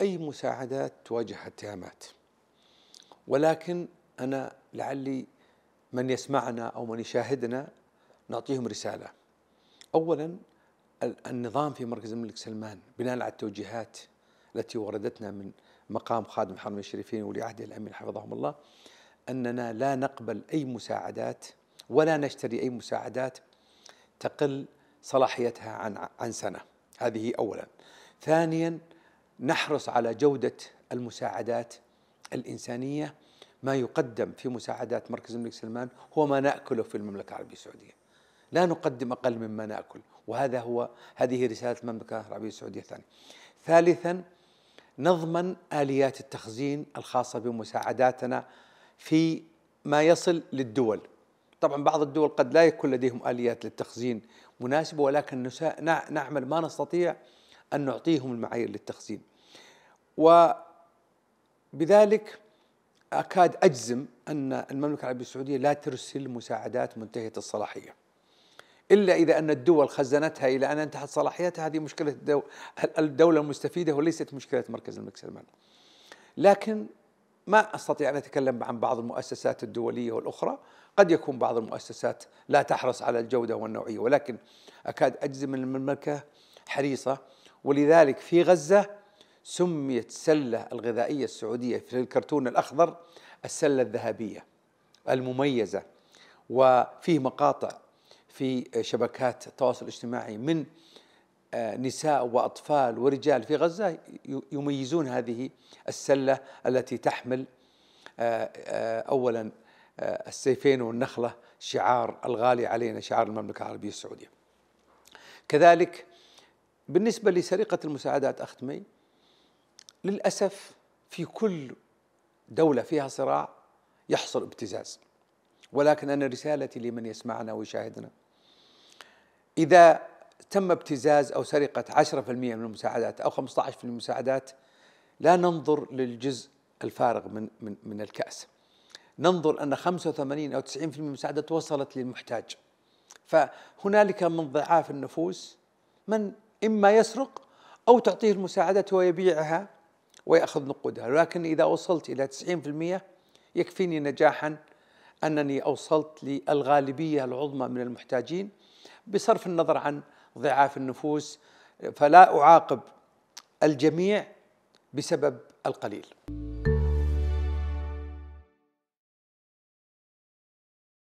أي مساعدات تواجه اتهامات ولكن أنا لعلي من يسمعنا أو من يشاهدنا نعطيهم رسالة أولا النظام في مركز الملك سلمان بناء على التوجيهات التي وردتنا من مقام خادم الحرمين الشريفين ولي عهده الامين حفظهم الله اننا لا نقبل اي مساعدات ولا نشتري اي مساعدات تقل صلاحيتها عن عن سنه هذه اولا ثانيا نحرص على جودة المساعدات الإنسانية ما يقدم في مساعدات مركز الملك سلمان هو ما ناكله في المملكه العربيه السعوديه. لا نقدم اقل مما ناكل، وهذا هو هذه رساله المملكه العربيه السعوديه الثانيه. ثالثا نضمن اليات التخزين الخاصه بمساعداتنا في ما يصل للدول. طبعا بعض الدول قد لا يكون لديهم اليات للتخزين مناسبه ولكن نعمل ما نستطيع أن نعطيهم المعايير للتخزين وبذلك أكاد أجزم أن المملكة العربية السعودية لا ترسل مساعدات منتهية الصلاحية إلا إذا أن الدول خزنتها إلى أن انتهت صلاحيتها هذه مشكلة الدولة المستفيدة وليست مشكلة مركز الملك سلمان لكن ما استطيع ان اتكلم عن بعض المؤسسات الدوليه والاخرى، قد يكون بعض المؤسسات لا تحرص على الجوده والنوعيه، ولكن اكاد اجزم ان المملكه حريصه ولذلك في غزة سميت السلة الغذائية السعودية في الكرتون الأخضر السلة الذهبية المميزة وفيه مقاطع في شبكات التواصل الاجتماعي من آه، نساء واطفال ورجال في غزه يميزون هذه السله التي تحمل آه، آه، اولا السيفين والنخله شعار الغالي علينا شعار المملكه العربيه السعوديه. كذلك بالنسبة لسرقة المساعدات أختمي للأسف في كل دولة فيها صراع يحصل ابتزاز ولكن أنا رسالتي لمن يسمعنا ويشاهدنا إذا تم ابتزاز أو سرقة 10% من المساعدات أو 15% من المساعدات لا ننظر للجزء الفارغ من, من, من الكأس ننظر أن 85 أو 90% من المساعدات وصلت للمحتاج فهنالك من ضعاف النفوس من إما يسرق أو تعطيه المساعدات ويبيعها ويأخذ نقودها لكن إذا وصلت إلى 90% يكفيني نجاحا أنني أوصلت للغالبية العظمى من المحتاجين بصرف النظر عن ضعاف النفوس فلا أعاقب الجميع بسبب القليل